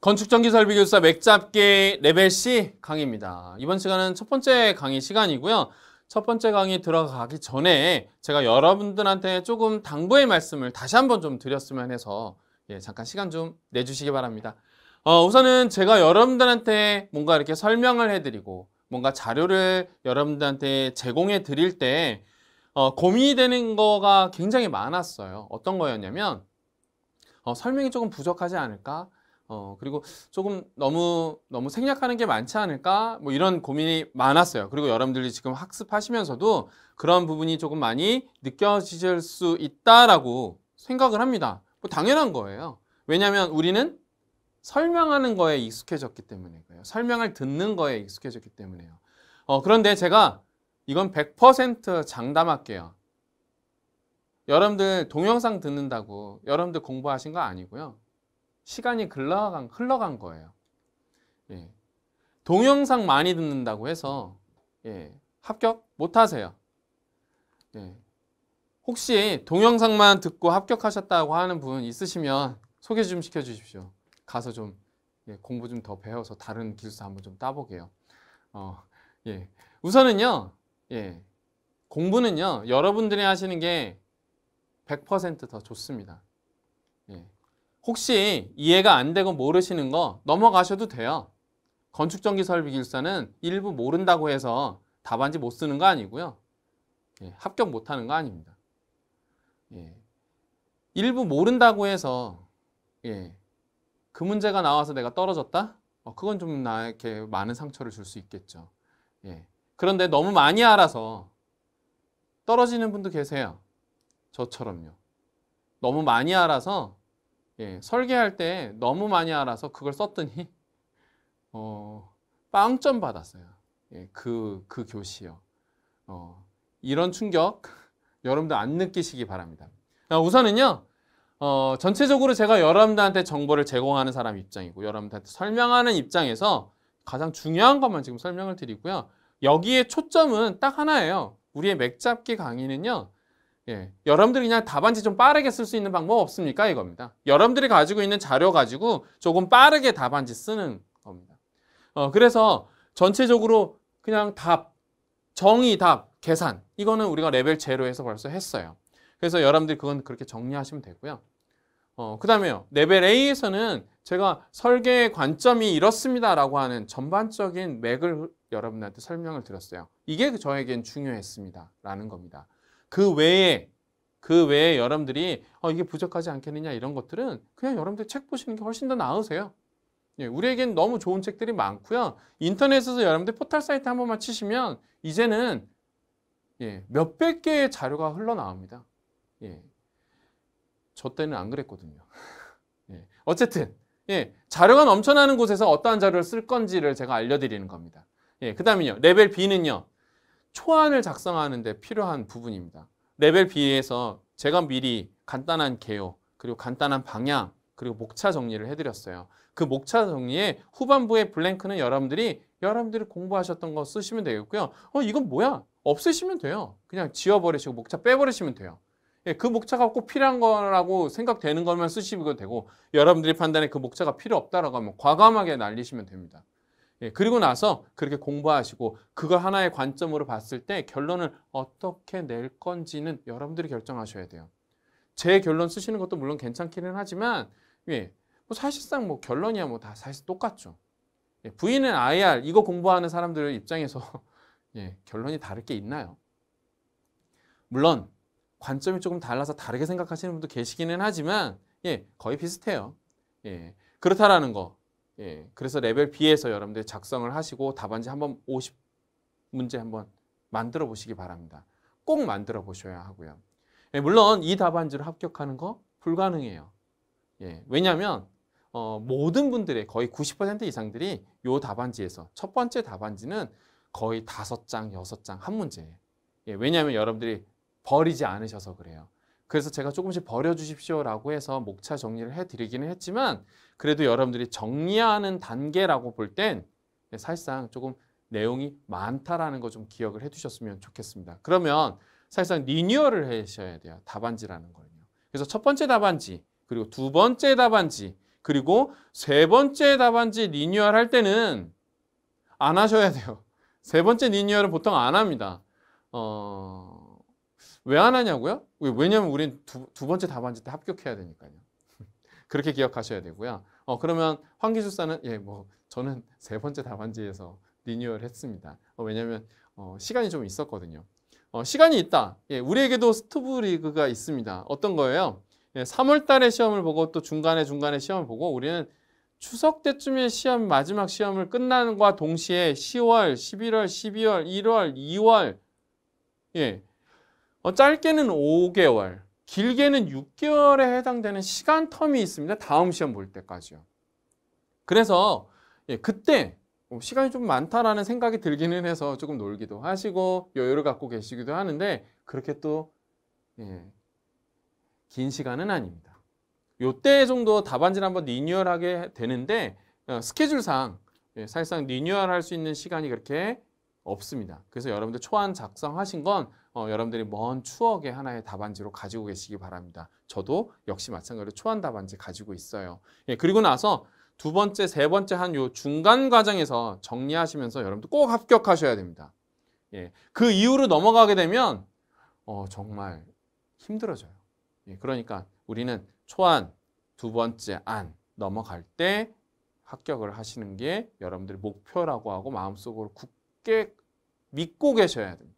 건축전기설비교사 맥잡기 레벨 C 강의입니다. 이번 시간은 첫 번째 강의 시간이고요. 첫 번째 강의 들어가기 전에 제가 여러분들한테 조금 당부의 말씀을 다시 한번 좀 드렸으면 해서 예, 잠깐 시간 좀 내주시기 바랍니다. 어, 우선은 제가 여러분들한테 뭔가 이렇게 설명을 해드리고 뭔가 자료를 여러분들한테 제공해 드릴 때 어, 고민이 되는 거가 굉장히 많았어요. 어떤 거였냐면 어, 설명이 조금 부족하지 않을까? 어, 그리고 조금 너무, 너무 생략하는 게 많지 않을까? 뭐 이런 고민이 많았어요. 그리고 여러분들이 지금 학습하시면서도 그런 부분이 조금 많이 느껴지실 수 있다라고 생각을 합니다. 뭐 당연한 거예요. 왜냐하면 우리는 설명하는 거에 익숙해졌기 때문에 그래요. 설명을 듣는 거에 익숙해졌기 때문에요. 어, 그런데 제가 이건 100% 장담할게요. 여러분들 동영상 듣는다고 여러분들 공부하신 거 아니고요. 시간이 흘러간, 흘러간 거예요. 예. 동영상 많이 듣는다고 해서 예. 합격 못 하세요. 예. 혹시 동영상만 듣고 합격하셨다고 하는 분 있으시면 소개 좀 시켜주십시오. 가서 좀 예, 공부 좀 더 배워서 다른 기술사 한번 좀 따보게요. 어, 예. 우선은요, 예. 공부는요, 여러분들이 하시는 게 100%더 좋습니다. 예. 혹시 이해가 안 되고 모르시는 거 넘어가셔도 돼요. 건축전기설비기술사는 일부 모른다고 해서 답안지 못 쓰는 거 아니고요. 예, 합격 못 하는 거 아닙니다. 예, 일부 모른다고 해서 예, 그 문제가 나와서 내가 떨어졌다? 어, 그건 좀 나에게 많은 상처를 줄 수 있겠죠. 예, 그런데 너무 많이 알아서 떨어지는 분도 계세요. 저처럼요. 너무 많이 알아서 예, 설계할 때 너무 많이 알아서 그걸 썼더니 어, 빵점 받았어요. 예, 그, 그 교시요. 어, 이런 충격 여러분들 안 느끼시기 바랍니다. 아, 우선은요. 어, 전체적으로 제가 여러분들한테 정보를 제공하는 사람 입장이고 여러분들한테 설명하는 입장에서 가장 중요한 것만 지금 설명을 드리고요. 여기에 초점은 딱 하나예요. 우리의 맥잡기 강의는요. 예, 여러분들이 그냥 답안지 좀 빠르게 쓸 수 있는 방법 없습니까? 이겁니다. 여러분들이 가지고 있는 자료 가지고 조금 빠르게 답안지 쓰는 겁니다. 어, 그래서 전체적으로 그냥 답, 정의, 답, 계산 이거는 우리가 레벨 제로에서 벌써 했어요. 그래서 여러분들이 그건 그렇게 정리하시면 되고요. 어, 그 다음에요. 레벨 A에서는 제가 설계의 관점이 이렇습니다라고 하는 전반적인 맥을 여러분한테 설명을 드렸어요. 이게 저에겐 중요했습니다라는 겁니다. 그 외에 그 외에 여러분들이 어, 이게 부족하지 않겠느냐 이런 것들은 그냥 여러분들 책 보시는 게 훨씬 더 나으세요. 예, 우리에겐 너무 좋은 책들이 많고요. 인터넷에서 여러분들 포털 사이트 한 번만 치시면 이제는 예, 몇백 개의 자료가 흘러나옵니다. 예. 저 때는 안 그랬거든요. 예, 어쨌든 예, 자료가 넘쳐나는 곳에서 어떠한 자료를 쓸 건지를 제가 알려드리는 겁니다. 예, 그 다음에요. 레벨 B는요. 초안을 작성하는데 필요한 부분입니다. 레벨 B에서 제가 미리 간단한 개요, 그리고 간단한 방향, 그리고 목차 정리를 해드렸어요. 그 목차 정리에 후반부의 블랭크는 여러분들이 여러분들이 공부하셨던 거 쓰시면 되겠고요. 어 이건 뭐야? 없으시면 돼요. 그냥 지워버리시고 목차 빼버리시면 돼요. 예, 그 목차가 꼭 필요한 거라고 생각되는 것만 쓰시면 되고 여러분들이 판단해그 목차가 필요 없다라고 하면 과감하게 날리시면 됩니다. 예, 그리고 나서 그렇게 공부하시고 그걸 하나의 관점으로 봤을 때 결론을 어떻게 낼 건지는 여러분들이 결정하셔야 돼요. 제 결론 쓰시는 것도 물론 괜찮기는 하지만 예, 뭐 사실상 뭐 결론이야 뭐 다 사실 똑같죠. 예, 부인은 IR 이거 공부하는 사람들 입장에서 예, 결론이 다를 게 있나요? 물론 관점이 조금 달라서 다르게 생각하시는 분도 계시기는 하지만 예, 거의 비슷해요. 예, 그렇다라는 거 예, 그래서 레벨 B에서 여러분들 작성을 하시고 답안지 한번 50문제 한번 만들어 보시기 바랍니다. 꼭 만들어 보셔야 하고요. 예, 물론 이답안지를 합격하는 거 불가능해요. 예, 왜냐하면 어, 모든 분들의 거의 90% 이상들이 이 답안지에서 첫 번째 답안지는 거의 5 장, 6장한 문제예요. 예, 왜냐하면 여러분들이 버리지 않으셔서 그래요. 그래서 제가 조금씩 버려주십시오라고 해서 목차 정리를 해드리기는 했지만 그래도 여러분들이 정리하는 단계라고 볼 땐 사실상 조금 내용이 많다라는 거 좀 기억을 해두셨으면 좋겠습니다. 그러면 사실상 리뉴얼을 해셔야 돼요. 답안지라는 거는요. 그래서 첫 번째 답안지 그리고 두 번째 답안지 그리고 세 번째 답안지 리뉴얼 할 때는 안 하셔야 돼요. 세 번째 리뉴얼은 보통 안 합니다. 어... 왜 안 하냐고요? 왜냐면 우린 두, 두 번째 답안지 때 합격해야 되니까요. 그렇게 기억하셔야 되고요. 어, 그러면 환기술사는 예, 뭐 저는 세 번째 답안지에서 리뉴얼 했습니다. 어, 왜냐면 어, 시간이 좀 있었거든요. 어, 시간이 있다. 예, 우리에게도 스토브 리그가 있습니다. 어떤 거예요? 예, 3월 달에 시험을 보고 또 중간에 중간에 시험을 보고 우리는 추석 때쯤에 시험 마지막 시험을 끝난과 동시에 10월, 11월, 12월, 1월, 2월 예, 어, 짧게는 5개월, 길게는 6개월에 해당되는 시간 텀이 있습니다. 다음 시험 볼 때까지요. 그래서 예, 그때 어, 시간이 좀 많다라는 생각이 들기는 해서 조금 놀기도 하시고 여유를 갖고 계시기도 하는데 그렇게 또긴 예, 시간은 아닙니다. 요때 정도 답안지를 한번 리뉴얼하게 되는데 어, 스케줄상 예, 사실상 리뉴얼할 수 있는 시간이 그렇게 없습니다. 그래서 여러분들 초안 작성하신 건 어, 여러분들이 먼 추억의 하나의 답안지로 가지고 계시기 바랍니다. 저도 역시 마찬가지로 초안 답안지 가지고 있어요. 예, 그리고 나서 두 번째, 세 번째 한 요 중간 과정에서 정리하시면서 여러분들꼭 합격하셔야 됩니다. 예, 그 이후로 넘어가게 되면 어, 정말 힘들어져요. 예, 그러니까 우리는 초안, 두 번째 안 넘어갈 때 합격을 하시는 게 여러분들의 목표라고 하고 마음속으로 굳게 믿고 계셔야 됩니다.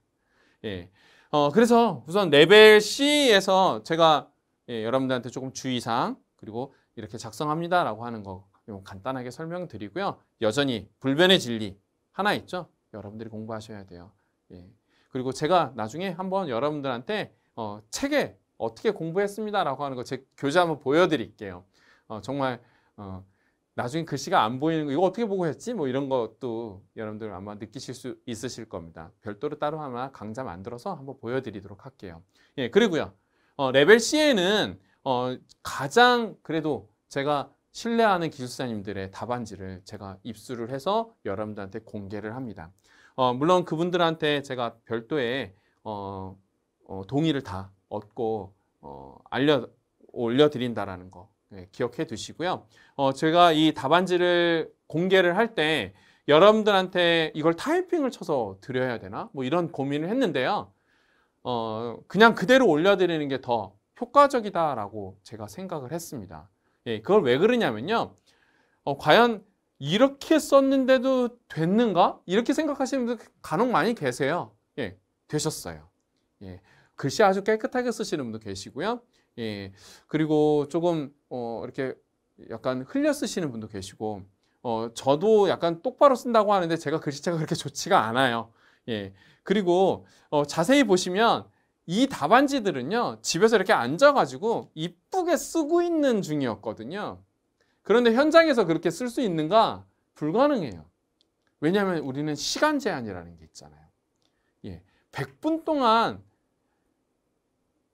예. 어, 그래서 우선 레벨 C에서 제가 예, 여러분들한테 조금 주의사항 그리고 이렇게 작성합니다라고 하는 거 간단하게 설명드리고요. 여전히 불변의 진리 하나 있죠. 여러분들이 공부하셔야 돼요. 예. 그리고 제가 나중에 한번 여러분들한테 어, 책에 어떻게 공부했습니다라고 하는 거 제 교재 한번 보여드릴게요. 어, 정말 어, 나중에 글씨가 안 보이는 거 이거 어떻게 보고 했지? 뭐 이런 것도 여러분들 아마 느끼실 수 있으실 겁니다. 별도로 따로 하나 강좌 만들어서 한번 보여드리도록 할게요. 예, 그리고요. 어, 레벨 C에는 어, 가장 그래도 제가 신뢰하는 기술사님들의 답안지를 제가 입수를 해서 여러분들한테 공개를 합니다. 어, 물론 그분들한테 제가 별도의 어, 어, 동의를 다 얻고 어, 알려 올려드린다라는 거 네, 기억해 두시고요. 어, 제가 이 답안지를 공개를 할 때 여러분들한테 이걸 타이핑을 쳐서 드려야 되나? 뭐 이런 고민을 했는데요. 어, 그냥 그대로 올려드리는 게 더 효과적이다라고 제가 생각을 했습니다. 예, 그걸 왜 그러냐면요. 어, 과연 이렇게 썼는데도 됐는가? 이렇게 생각하시는 분들 간혹 많이 계세요. 예, 되셨어요. 예, 글씨 아주 깨끗하게 쓰시는 분도 계시고요. 예. 그리고 조금 어 이렇게 약간 흘려 쓰시는 분도 계시고 어 저도 약간 똑바로 쓴다고 하는데 제가 글씨체가 그렇게 좋지가 않아요. 예. 그리고 어 자세히 보시면 이 답안지들은요. 집에서 이렇게 앉아 가지고 이쁘게 쓰고 있는 중이었거든요. 그런데 현장에서 그렇게 쓸 수 있는가? 불가능해요. 왜냐하면 우리는 시간 제한이라는 게 있잖아요. 예. 100분 동안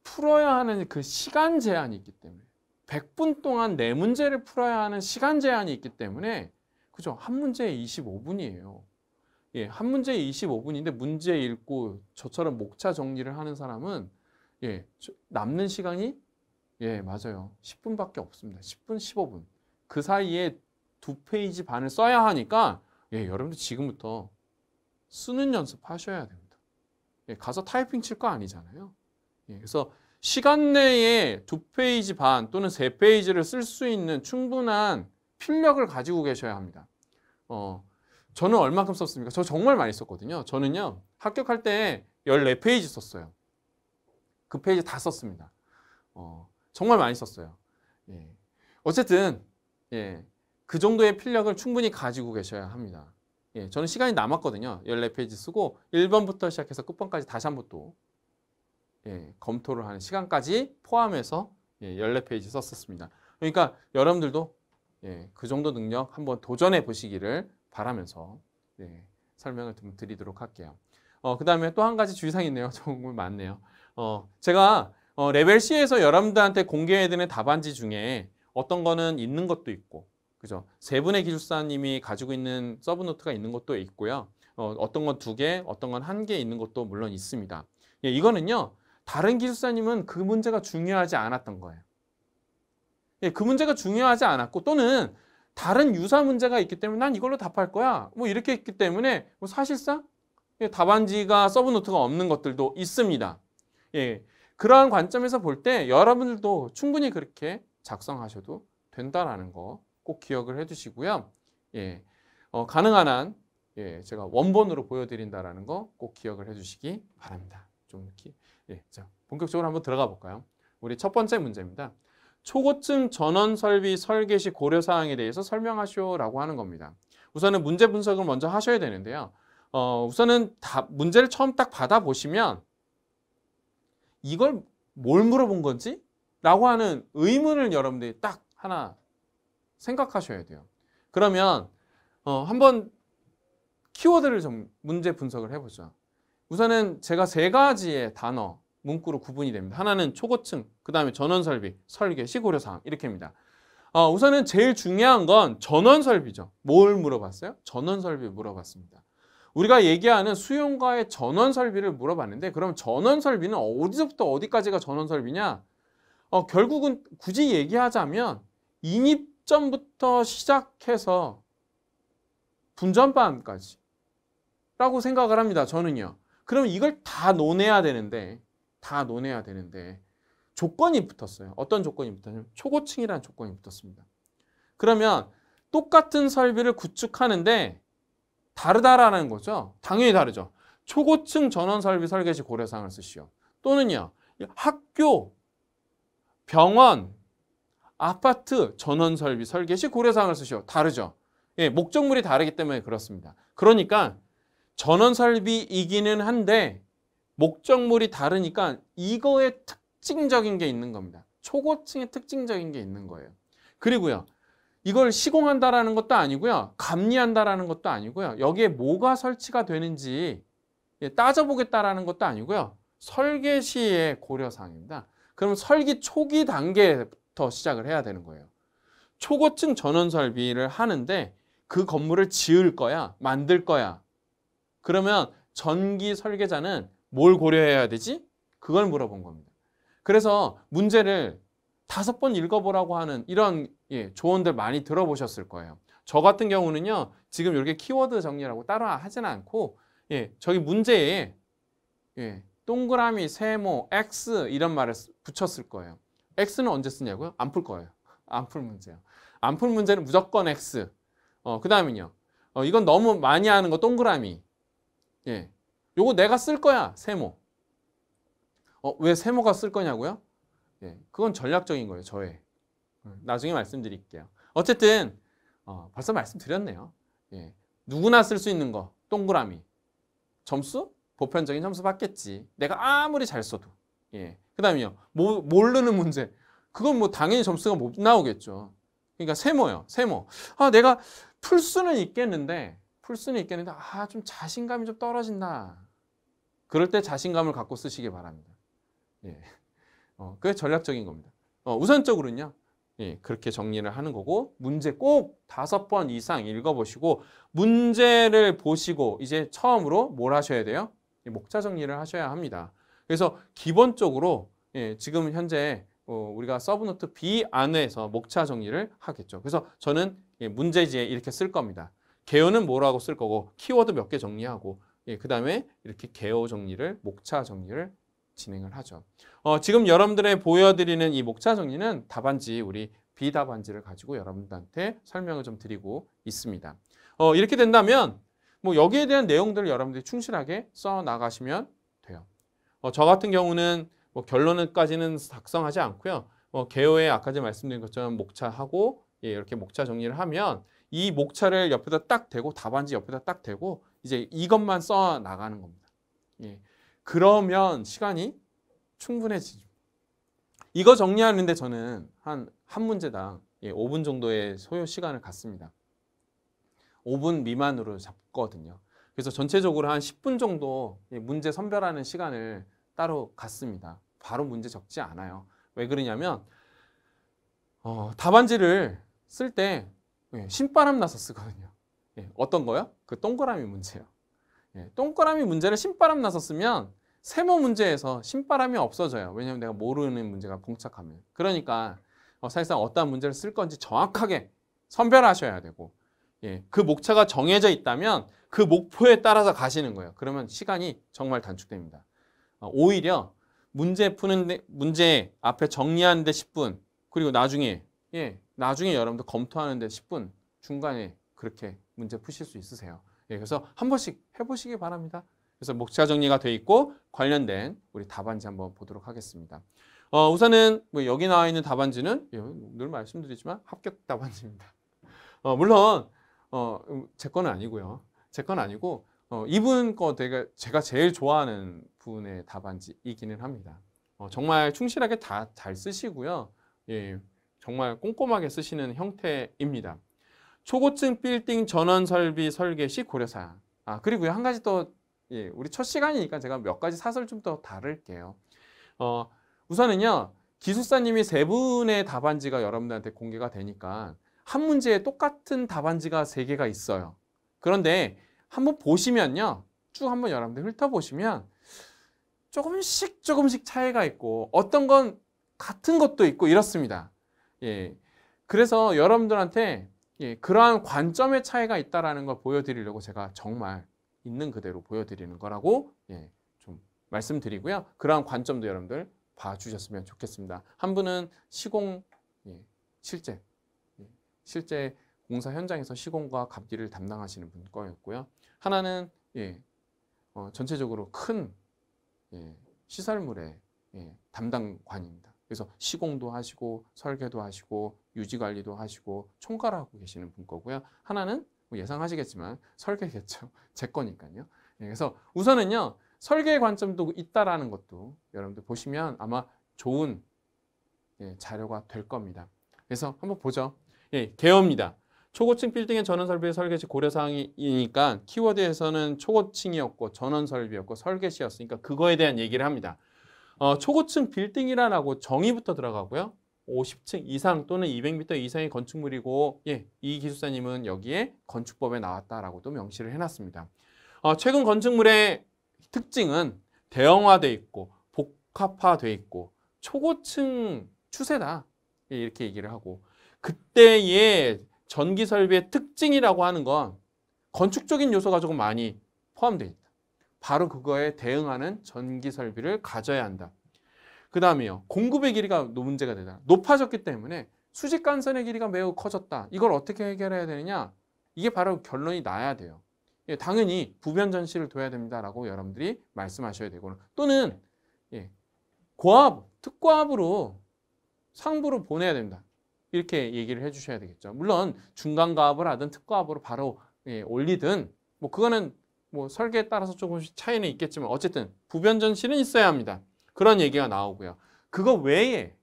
풀어야 하는 그 시간 제한이 있기 때문에 100분 동안 내 네 문제를 풀어야 하는 시간 제한이 있기 때문에 그죠? 한 문제에 25분이에요. 예, 한 문제에 25분인데 문제 읽고 저처럼 목차 정리를 하는 사람은 예, 남는 시간이 예, 맞아요. 10분밖에 없습니다. 10분, 15분. 그 사이에 두 페이지 반을 써야 하니까 예, 여러분들 지금부터 쓰는 연습하셔야 됩니다. 예, 가서 타이핑 칠 거 아니잖아요. 예, 그래서 시간 내에 두 페이지 반 또는 세 페이지를 쓸 수 있는 충분한 필력을 가지고 계셔야 합니다. 어, 저는 얼마큼 썼습니까? 저 정말 많이 썼거든요. 저는요, 합격할 때 14페이지 썼어요. 그 페이지 다 썼습니다. 어, 정말 많이 썼어요. 예. 어쨌든, 예, 그 정도의 필력을 충분히 가지고 계셔야 합니다. 예, 저는 시간이 남았거든요. 14페이지 쓰고 1번부터 시작해서 끝번까지 다시 한 번 또 예, 검토를 하는 시간까지 포함해서 예, 14페이지 썼었습니다. 그러니까 여러분들도 예, 그 정도 능력 한번 도전해 보시기를 바라면서 예, 설명을 좀 드리도록 할게요. 어, 그 다음에 또 한 가지 주의사항이 있네요. 정말 많네요. 어, 제가 어, 레벨 C에서 여러분들한테 공개해드리는 답안지 중에 어떤 거는 있는 것도 있고 그죠? 세 분의 기술사님이 가지고 있는 서브노트가 있는 것도 있고요. 어, 어떤 건 두 개, 어떤 건 한 개 있는 것도 물론 있습니다. 예, 이거는요. 다른 기술사님은 그 문제가 중요하지 않았던 거예요. 예, 그 문제가 중요하지 않았고 또는 다른 유사 문제가 있기 때문에 난 이걸로 답할 거야. 뭐 이렇게 했기 때문에 뭐 사실상 예, 답안지가 서브노트가 없는 것들도 있습니다. 예, 그러한 관점에서 볼 때 여러분들도 충분히 그렇게 작성하셔도 된다라는 거 꼭 기억을 해주시고요. 예, 어, 가능한 한 예, 제가 원본으로 보여드린다라는 거 꼭 기억을 해주시기 바랍니다. 좀 이렇게. 예, 자, 본격적으로 한번 들어가 볼까요? 우리 첫 번째 문제입니다. 초고층 전원 설비 설계 시 고려 사항에 대해서 설명하시오라고 하는 겁니다. 우선은 문제 분석을 먼저 하셔야 되는데요. 어, 우선은 다, 문제를 처음 딱 받아보시면 이걸 뭘 물어본 건지? 라고 하는 의문을 여러분들이 딱 하나 생각하셔야 돼요. 그러면 어, 한번 키워드를 좀 문제 분석을 해보죠. 우선은 제가 세 가지의 단어, 문구로 구분이 됩니다. 하나는 초고층, 그 다음에 전원설비, 설계, 시고려사항 이렇게입니다. 어, 우선은 제일 중요한 건 전원설비죠. 뭘 물어봤어요? 전원설비 물어봤습니다. 우리가 얘기하는 수용가의 전원설비를 물어봤는데 그럼 전원설비는 어디서부터 어디까지가 전원설비냐? 어, 결국은 굳이 얘기하자면 인입점부터 시작해서 분전반까지 라고 생각을 합니다. 저는요. 그러면 이걸 다 논해야 되는데 다 논해야 되는데 조건이 붙었어요. 어떤 조건이 붙었냐면 초고층이라는 조건이 붙었습니다. 그러면 똑같은 설비를 구축하는데 다르다라는 거죠. 당연히 다르죠. 초고층 전원 설비 설계시 고려사항을 쓰시오. 또는요. 학교, 병원, 아파트 전원 설비 설계시 고려사항을 쓰시오. 다르죠. 예, 목적물이 다르기 때문에 그렇습니다. 그러니까 전원설비 이기는 한데 목적물이 다르니까 이거에 특징적인 게 있는 겁니다. 초고층에 특징적인 게 있는 거예요. 그리고요. 이걸 시공한다라는 것도 아니고요. 감리한다라는 것도 아니고요. 여기에 뭐가 설치가 되는지 예, 따져보겠다라는 것도 아니고요. 설계 시의 고려사항입니다. 그럼 설계 초기 단계부터 시작을 해야 되는 거예요. 초고층 전원 설비를 하는데 그 건물을 지을 거야, 만들 거야, 그러면 전기 설계자는 뭘 고려해야 되지? 그걸 물어본 겁니다. 그래서 문제를 다섯 번 읽어보라고 하는 이런 예, 조언들 많이 들어보셨을 거예요. 저 같은 경우는요. 지금 이렇게 키워드 정리라고 따로 하진 않고 예, 저기 문제에 예, 동그라미, 세모, x 이런 말을 붙였을 거예요. x는 언제 쓰냐고요? 안 풀 거예요. 안 풀 문제요. 안 풀 문제는 무조건 x. 어, 그 다음은요. 어, 이건 너무 많이 하는 거 동그라미. 예. 요거 내가 쓸 거야. 세모. 어, 왜 세모가 쓸 거냐고요? 예. 그건 전략적인 거예요. 저의. 예, 나중에 말씀드릴게요. 어쨌든 어, 벌써 말씀드렸네요. 예. 누구나 쓸 수 있는 거. 동그라미. 점수? 보편적인 점수 받겠지. 내가 아무리 잘 써도. 예. 그다음에요 모르는 문제. 그건 뭐 당연히 점수가 못 나오겠죠. 그러니까 세모요. 세모. 아, 내가 풀 수는 있겠는데 풀 수는 있겠는데 아 좀 자신감이 좀 떨어진다. 그럴 때 자신감을 갖고 쓰시기 바랍니다. 예. 어, 그게 전략적인 겁니다. 어, 우선적으로는요. 예, 그렇게 정리를 하는 거고 문제 꼭 다섯 번 이상 읽어보시고 문제를 보시고 이제 처음으로 뭘 하셔야 돼요? 예, 목차 정리를 하셔야 합니다. 그래서 기본적으로 예, 지금 현재 어, 우리가 서브노트 B 안에서 목차 정리를 하겠죠. 그래서 저는 예, 문제지에 이렇게 쓸 겁니다. 개요는 뭐라고 쓸 거고 키워드 몇 개 정리하고 예, 그 다음에 이렇게 개요 정리를 목차 정리를 진행을 하죠. 어, 지금 여러분들의 보여드리는 이 목차 정리는 답안지 우리 비답안지를 가지고 여러분들한테 설명을 좀 드리고 있습니다. 어, 이렇게 된다면 뭐 여기에 대한 내용들을 여러분들이 충실하게 써 나가시면 돼요. 어, 저 같은 경우는 뭐 결론까지는 작성하지 않고요. 어, 개요에 아까 전에 말씀드린 것처럼 목차하고 예, 이렇게 목차 정리를 하면 이 목차를 옆에다 딱 대고 답안지 옆에다 딱 대고 이제 이것만 써 나가는 겁니다. 예. 그러면 시간이 충분해지죠. 이거 정리하는데 저는 한 한 문제당 예, 5분 정도의 소요 시간을 갖습니다. 5분 미만으로 잡거든요. 그래서 전체적으로 한 10분 정도 예, 문제 선별하는 시간을 따로 갖습니다. 바로 문제 적지 않아요. 왜 그러냐면 어, 답안지를 쓸때 예, 신바람 나서 쓰거든요. 예, 어떤 거요? 그 동그라미 문제요. 예, 동그라미 문제를 신바람 나서 쓰면 세모 문제에서 신바람이 없어져요. 왜냐하면 내가 모르는 문제가 봉착하면. 그러니까 어, 사실상 어떤 문제를 쓸 건지 정확하게 선별하셔야 되고 예, 그 목차가 정해져 있다면 그 목표에 따라서 가시는 거예요. 그러면 시간이 정말 단축됩니다. 어, 오히려 문제 푸는 데, 문제 앞에 정리하는데 10분 그리고 나중에 예, 나중에 여러분들 검토하는데 10분 중간에 그렇게 문제 푸실 수 있으세요. 예, 그래서 한 번씩 해보시기 바랍니다. 그래서 목차 정리가 돼 있고 관련된 우리 답안지 한번 보도록 하겠습니다. 어, 우선은 뭐 여기 나와 있는 답안지는 예, 늘 말씀드리지만 합격 답안지입니다. 어, 물론 어, 음, 제 거는 아니고요. 제 건 아니고 어, 이분 거 되게 제가 제일 좋아하는 분의 답안지이기는 합니다. 어, 정말 충실하게 다 잘 쓰시고요. 예, 정말 꼼꼼하게 쓰시는 형태입니다. 초고층 빌딩 전원 설비 설계 시고려사 아, 그리고요. 한 가지 또 예, 우리 첫 시간이니까 제가 몇 가지 사설 좀 더 다룰게요. 어, 우선은요. 기숙사님이 세 분의 답안지가 여러분들한테 공개가 되니까 한 문제에 똑같은 답안지가 세 개가 있어요. 그런데 한번 보시면요. 쭉 한번 여러분들 훑어보시면 조금씩 조금씩 차이가 있고 어떤 건 같은 것도 있고 이렇습니다. 예. 그래서 여러분들한테 예, 그러한 관점의 차이가 있다라는 걸 보여드리려고 제가 정말 있는 그대로 보여드리는 거라고 예, 좀 말씀드리고요. 그러한 관점도 여러분들 봐주셨으면 좋겠습니다. 한 분은 시공 예, 실제 예, 실제 공사 현장에서 시공과 갑기를 담당하시는 분 거였고요. 하나는 예, 어, 전체적으로 큰 예, 시설물의 예, 담당관입니다. 그래서 시공도 하시고 설계도 하시고 유지 관리도 하시고 총괄 하고 계시는 분 거고요. 하나는 뭐 예상하시겠지만 설계겠죠. 제 거니까요. 예, 그래서 우선은요. 설계의 관점도 있다라는 것도 여러분들 보시면 아마 좋은 예, 자료가 될 겁니다. 그래서 한번 보죠. 예, 개요입니다. 초고층 빌딩의 전원 설비 설계시 고려 사항이니까 키워드에서는 초고층이었고 전원 설비였고 설계시였으니까 그거에 대한 얘기를 합니다. 어, 초고층 빌딩이라고 정의부터 들어가고요. 50층 이상 또는 200m 이상의 건축물이고 예, 이 기술사님은 여기에 건축법에 나왔다라고도 명시를 해놨습니다. 어, 최근 건축물의 특징은 대형화돼 있고 복합화돼 있고 초고층 추세다 예, 이렇게 얘기를 하고 그때의 전기설비의 특징이라고 하는 건 건축적인 요소가 조금 많이 포함되어 있다. 바로 그거에 대응하는 전기 설비를 가져야 한다. 그 다음에요. 공급의 길이가 문제가 되다. 높아졌기 때문에 수직 간선의 길이가 매우 커졌다. 이걸 어떻게 해결해야 되느냐? 이게 바로 결론이 나야 돼요. 예, 당연히 부변 전시를 둬야 됩니다라고 여러분들이 말씀하셔야 되고 또는 예, 고압, 특고압으로 상부로 보내야 됩니다. 이렇게 얘기를 해주셔야 되겠죠. 물론 중간 가압을 하든 특고압으로 바로 예, 올리든 뭐 그거는 뭐 설계에 따라서 조금씩 차이는 있겠지만 어쨌든 부변 전실은 있어야 합니다. 그런 얘기가 나오고요. 그거 외에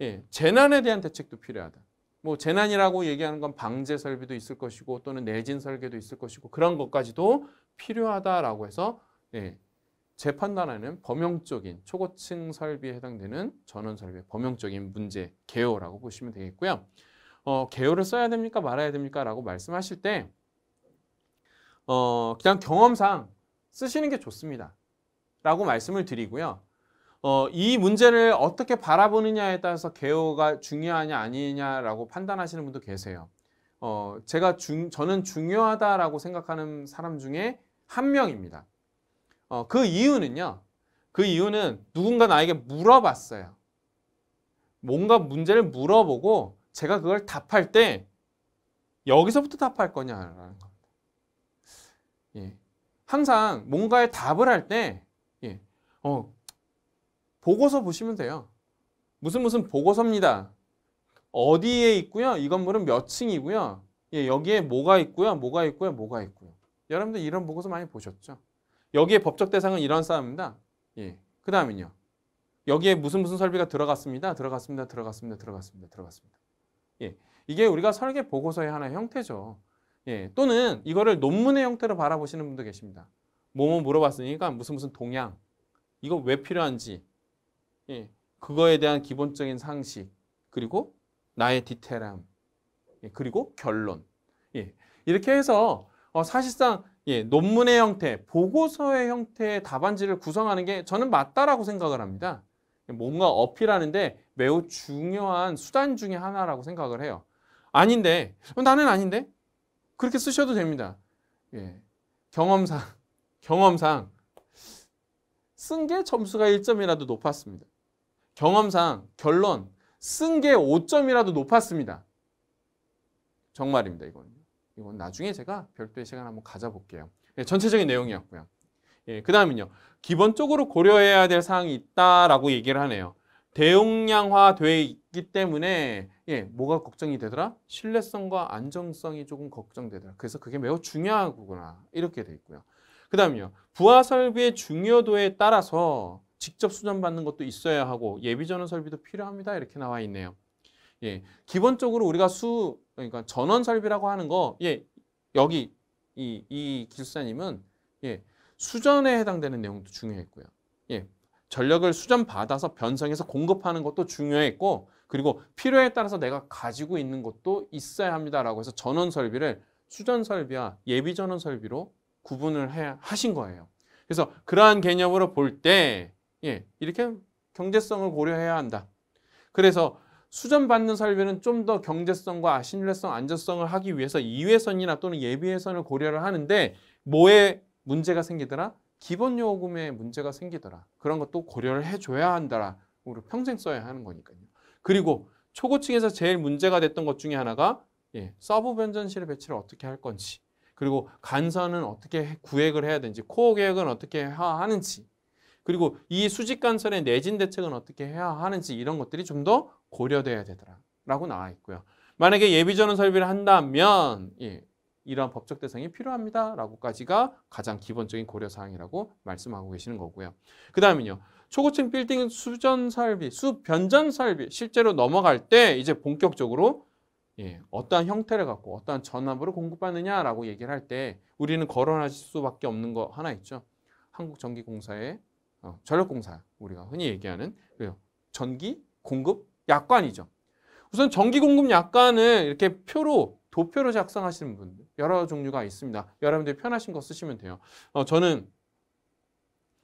예, 재난에 대한 대책도 필요하다. 뭐 재난이라고 얘기하는 건 방제 설비도 있을 것이고 또는 내진 설계도 있을 것이고 그런 것까지도 필요하다라고 해서 예, 재 판단에는 범용적인 초고층 설비에 해당되는 전원 설비의 범용적인 문제 개요라고 보시면 되겠고요. 어, 개요를 써야 됩니까 말아야 됩니까? 라고 말씀하실 때 어, 그냥 경험상 쓰시는 게 좋습니다. 라고 말씀을 드리고요. 어, 이 문제를 어떻게 바라보느냐에 따라서 개요가 중요하냐 아니냐라고 판단하시는 분도 계세요. 어, 제가 중, 저는 중요하다라고 생각하는 사람 중에 한 명입니다. 어, 그 이유는요. 그 이유는 누군가 나에게 물어봤어요. 뭔가 문제를 물어보고 제가 그걸 답할 때 여기서부터 답할 거냐라는 거. 예. 항상 뭔가에 답을 할때 예. 어, 보고서 보시면 돼요. 무슨 무슨 보고서입니다. 어디에 있고요. 이 건물은 몇 층이고요. 예, 여기에 뭐가 있고요. 뭐가 있고요. 뭐가 있고요. 여러분들 이런 보고서 많이 보셨죠? 여기에 법적 대상은 이런 사람입니다. 예. 그 다음은요. 여기에 무슨 무슨 설비가 들어갔습니다. 들어갔습니다. 들어갔습니다. 들어갔습니다. 들어갔습니다. 예. 이게 우리가 설계 보고서의 하나의 형태죠. 예, 또는 이거를 논문의 형태로 바라보시는 분도 계십니다. 뭐뭐 물어봤으니까 무슨 무슨 동향, 이거 왜 필요한지, 예, 그거에 대한 기본적인 상식, 그리고 나의 디테일함, 예, 그리고 결론. 예, 이렇게 해서 어, 사실상 예, 논문의 형태, 보고서의 형태의 답안지를 구성하는 게 저는 맞다라고 생각을 합니다. 뭔가 어필하는데 매우 중요한 수단 중의 하나라고 생각을 해요. 아닌데, 어, 나는 아닌데? 그렇게 쓰셔도 됩니다. 예. 경험상, 경험상 쓴 게 점수가 1점이라도 높았습니다. 경험상 결론 쓴 게 5점이라도 높았습니다. 정말입니다. 이건 이건 나중에 제가 별도의 시간 한번 가져볼게요. 예, 전체적인 내용이었고요. 예, 그 다음은요. 기본적으로 고려해야 될 사항이 있다라고 얘기를 하네요. 대용량화 돼 있기 때문에 예, 뭐가 걱정이 되더라? 신뢰성과 안정성이 조금 걱정되더라. 그래서 그게 매우 중요하구나. 이렇게 돼 있고요. 그 다음요. 부하 설비의 중요도에 따라서 직접 수전받는 것도 있어야 하고 예비 전원 설비도 필요합니다. 이렇게 나와 있네요. 예. 기본적으로 우리가 수 그러니까 전원 설비라고 하는 거 예. 여기 이이 기술사님은 예. 수전에 해당되는 내용도 중요했고요. 전력을 수전받아서 변성해서 공급하는 것도 중요했고 그리고 필요에 따라서 내가 가지고 있는 것도 있어야 합니다라고 해서 전원 설비를 수전 설비와 예비 전원 설비로 구분을 해, 하신 거예요. 그래서 그러한 개념으로 볼때 예, 이렇게 경제성을 고려해야 한다. 그래서 수전받는 설비는 좀 더 경제성과 신뢰성, 안전성을 하기 위해서 2회선이나 또는 예비회선을 고려를 하는데 뭐에 문제가 생기더라? 기본 요금에 문제가 생기더라. 그런 것도 고려를 해줘야 한다라. 우리 평생 써야 하는 거니까요. 그리고 초고층에서 제일 문제가 됐던 것 중에 하나가 예, 서브 변전실 배치를 어떻게 할 건지 그리고 간선은 어떻게 구획을 해야 되는지 코어 계획은 어떻게 해야 하는지 그리고 이 수직 간선의 내진 대책은 어떻게 해야 하는지 이런 것들이 좀 더 고려돼야 되더라 라고 나와 있고요. 만약에 예비전원 설비를 한다면 예, 이러한 법적 대상이 필요합니다라고까지가 가장 기본적인 고려 사항이라고 말씀하고 계시는 거고요. 그다음은요. 초고층 빌딩 수전 설비, 수변전 설비 실제로 넘어갈 때 이제 본격적으로 예, 어떠한 형태를 갖고 어떠한 전압으로 공급받느냐라고 얘기를 할 때 우리는 거론하실 수밖에 없는 거 하나 있죠. 한국전기공사의 어, 전력공사 우리가 흔히 얘기하는 그래요. 전기 공급 약관이죠. 우선 전기 공급 약관을 이렇게 표로 도표로 작성하시는 분들 여러 종류가 있습니다. 여러분들 편하신 거 쓰시면 돼요. 어, 저는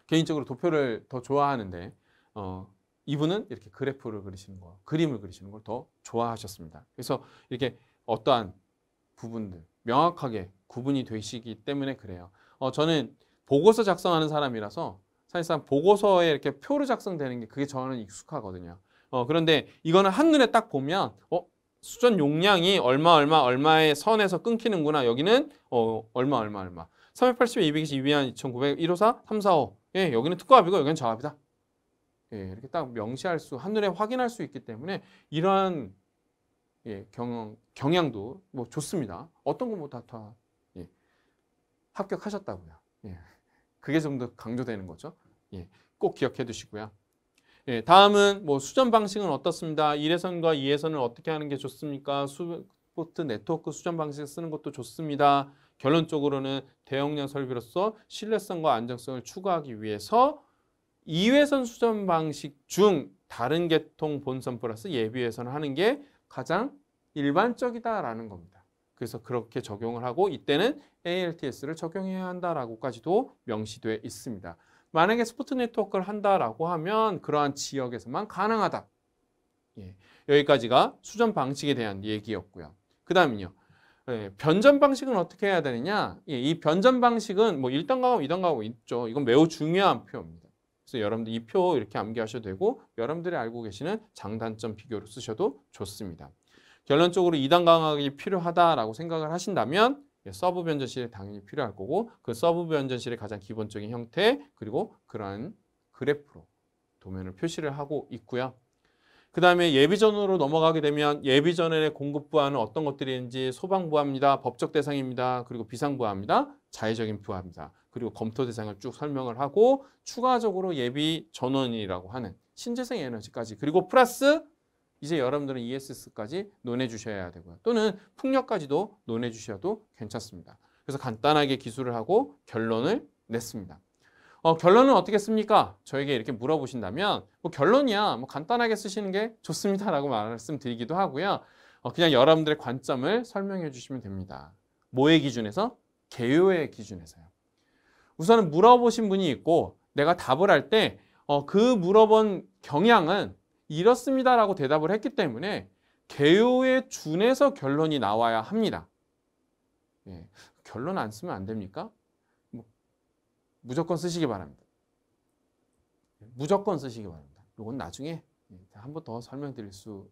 개인적으로 도표를 더 좋아하는데 어, 이분은 이렇게 그래프를 그리시는 거, 그림을 그리시는 걸 더 좋아하셨습니다. 그래서 이렇게 어떠한 부분들 명확하게 구분이 되시기 때문에 그래요. 어, 저는 보고서 작성하는 사람이라서 사실상 보고서에 이렇게 표로 작성되는 게 그게 저는 익숙하거든요. 어, 그런데 이거는 한눈에 딱 보면 어 수전 용량이 얼마 얼마 얼마의 선에서 끊기는구나. 여기는 어 얼마 얼마 얼마. 380, 220, 221, 2900, 154, 345. 예, 여기는 특가합이고 여기는 저합이다. 예, 이렇게 딱 명시할 수, 한눈에 확인할 수 있기 때문에 이러한 예, 경, 경향도 뭐 좋습니다. 어떤 것뭐다 다, 예, 합격하셨다고요. 예, 그게 좀 더 강조되는 거죠. 예, 꼭 기억해 두시고요. 예, 다음은 뭐 수전 방식은 어떻습니다. 1회선과 2회선을 어떻게 하는 게 좋습니까? 수포트 네트워크 수전 방식 을 쓰는 것도 좋습니다. 결론적으로는 대용량 설비로서 신뢰성과 안정성을 추구하기 위해서 2회선 수전 방식 중 다른 계통 본선 플러스 예비회선을 하는 게 가장 일반적이다라는 겁니다. 그래서 그렇게 적용을 하고 이때는 ALTS를 적용해야 한다라고까지도 명시되어 있습니다. 만약에 스포트 네트워크를 한다라고 하면 그러한 지역에서만 가능하다. 예, 여기까지가 수전 방식에 대한 얘기였고요. 그 다음은요. 예, 변전 방식은 어떻게 해야 되느냐? 예, 이 변전 방식은 뭐 1단 가고 2단 가고 있죠. 이건 매우 중요한 표입니다. 그래서 여러분들 이 표 이렇게 암기하셔도 되고 여러분들이 알고 계시는 장단점 비교로 쓰셔도 좋습니다. 결론적으로 2단 강학이 필요하다라고 생각을 하신다면 예, 서브 변전실이 당연히 필요할 거고 그 서브 변전실의 가장 기본적인 형태 그리고 그러한 그래프로 도면을 표시를 하고 있고요. 그 다음에 예비전으로 넘어가게 되면 예비전의 공급부하는 어떤 것들이있는지 소방부합니다. 법적 대상입니다. 그리고 비상부합니다. 자의적인 부합니다. 그리고 검토 대상을 쭉 설명을 하고 추가적으로 예비 전원이라고 하는 신재생 에너지까지 그리고 플러스 이제 여러분들은 ESS까지 논해 주셔야 되고요. 또는 풍력까지도 논해 주셔도 괜찮습니다. 그래서 간단하게 기술을 하고 결론을 냈습니다. 어, 결론은 어떻게 습니까 저에게 이렇게 물어보신다면 뭐 결론이야 뭐 간단하게 쓰시는 게 좋습니다라고 말씀드리기도 하고요. 어, 그냥 여러분들의 관점을 설명해 주시면 됩니다. 뭐의 기준에서? 개요의 기준에서요. 우선은 물어보신 분이 있고 내가 답을 할 때그 어, 그 물어본 경향은 이렇습니다라고 대답을 했기 때문에 개요에 준해서 결론이 나와야 합니다. 예, 결론 안 쓰면 안 됩니까? 뭐, 무조건 쓰시기 바랍니다. 예, 무조건 쓰시기 바랍니다. 이건 나중에 예, 한번 더 설명드릴 수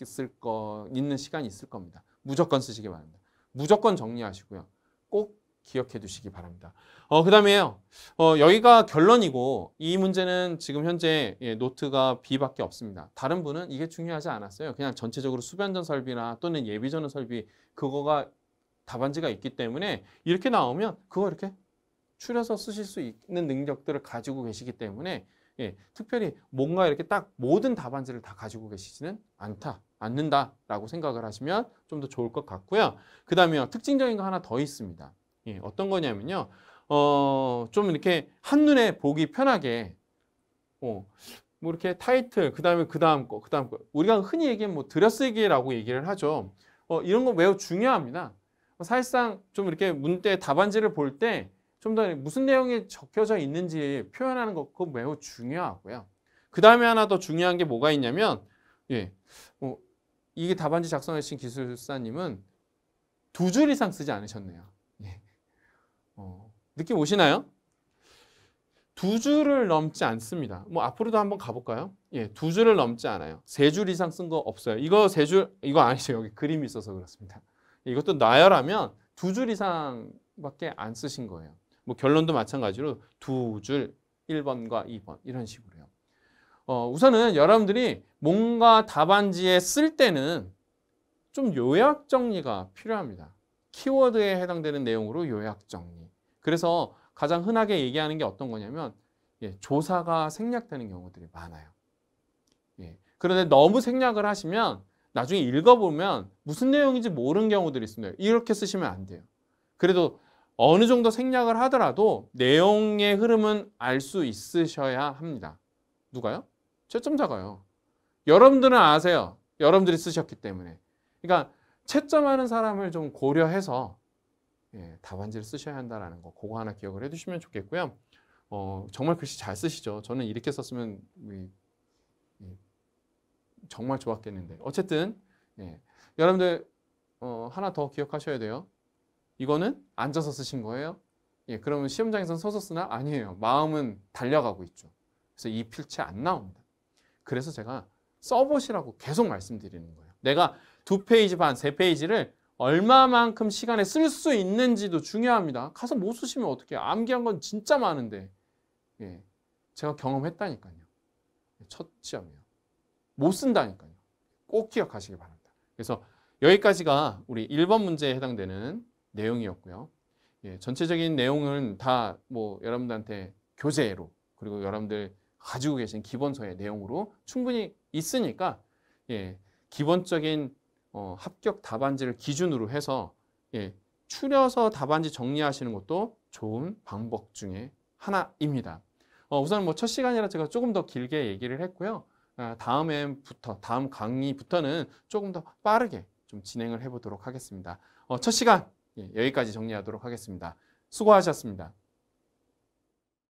있을 거 있는 시간이 있을 겁니다. 무조건 쓰시기 바랍니다. 무조건 정리하시고요. 꼭 기억해 두시기 바랍니다. 어, 그 다음에요. 어, 여기가 결론이고 이 문제는 지금 현재 예, 노트가 B밖에 없습니다. 다른 분은 이게 중요하지 않았어요. 그냥 전체적으로 수변전 설비나 또는 예비전원 설비 그거가 답안지가 있기 때문에 이렇게 나오면 그거 이렇게 추려서 쓰실 수 있는 능력들을 가지고 계시기 때문에 예, 특별히 뭔가 이렇게 딱 모든 답안지를 다 가지고 계시지는 않다, 않는다라고 생각을 하시면 좀 더 좋을 것 같고요. 그 다음에 특징적인 거 하나 더 있습니다. 예, 어떤 거냐면요. 어, 좀 이렇게 한눈에 보기 편하게, 어, 뭐 이렇게 타이틀, 그 다음에 그 다음 거, 그 다음 거. 우리가 흔히 얘기하면 뭐 들여쓰기라고 얘기를 하죠. 어, 이런 거 매우 중요합니다. 어, 사실상 좀 이렇게 문대 답안지를 볼 때 좀 더 무슨 내용이 적혀져 있는지 표현하는 것, 그거 매우 중요하고요. 그 다음에 하나 더 중요한 게 뭐가 있냐면, 예, 뭐, 이게 답안지 작성하신 기술사님은 두 줄 이상 쓰지 않으셨네요. 어, 느낌 오시나요? 두 줄을 넘지 않습니다. 뭐 앞으로도 한번 가볼까요? 예, 두 줄을 넘지 않아요. 세 줄 이상 쓴 거 없어요. 이거 세 줄, 이거 아니죠. 여기 그림이 있어서 그렇습니다. 이것도 나열하면 두 줄 이상밖에 안 쓰신 거예요. 뭐 결론도 마찬가지로 두 줄, 1번과 2번 이런 식으로요. 어, 우선은 여러분들이 뭔가 답안지에 쓸 때는 좀 요약 정리가 필요합니다. 키워드에 해당되는 내용으로 요약 정리. 그래서 가장 흔하게 얘기하는 게 어떤 거냐면 예, 조사가 생략되는 경우들이 많아요. 예, 그런데 너무 생략을 하시면 나중에 읽어보면 무슨 내용인지 모르는 경우들이 있습니다. 이렇게 쓰시면 안 돼요. 그래도 어느 정도 생략을 하더라도 내용의 흐름은 알 수 있으셔야 합니다. 누가요? 채점자가요. 여러분들은 아세요. 여러분들이 쓰셨기 때문에. 그러니까 채점하는 사람을 좀 고려해서 예, 답안지를 쓰셔야 한다라는 거 그거 하나 기억을 해두시면 좋겠고요. 어, 정말 글씨 잘 쓰시죠. 저는 이렇게 썼으면 정말 좋았겠는데 어쨌든 예, 여러분들 어, 하나 더 기억하셔야 돼요. 이거는 앉아서 쓰신 거예요. 예, 그러면 시험장에서 서서 쓰나? 아니에요. 마음은 달려가고 있죠. 그래서 이 필체 안 나옵니다. 그래서 제가 써보시라고 계속 말씀드리는 거예요. 내가 두 페이지 반, 세 페이지를 얼마만큼 시간에 쓸 수 있는지도 중요합니다. 가서 못 쓰시면 어떻게 암기한 건 진짜 많은데. 예. 제가 경험했다니까요. 예, 첫 시험이요. 못 쓴다니까요. 꼭 기억하시길 바랍니다. 그래서 여기까지가 우리 1번 문제에 해당되는 내용이었고요. 예, 전체적인 내용은 다 뭐 여러분들한테 교재로 그리고 여러분들 가지고 계신 기본서의 내용으로 충분히 있으니까 예, 기본적인 어, 합격 답안지를 기준으로 해서 예, 추려서 답안지 정리하시는 것도 좋은 방법 중에 하나입니다. 어, 우선 뭐 첫 시간이라 제가 조금 더 길게 얘기를 했고요. 아, 다음엔부터 다음 강의부터는 조금 더 빠르게 좀 진행을 해보도록 하겠습니다. 어, 첫 시간 예, 여기까지 정리하도록 하겠습니다. 수고하셨습니다.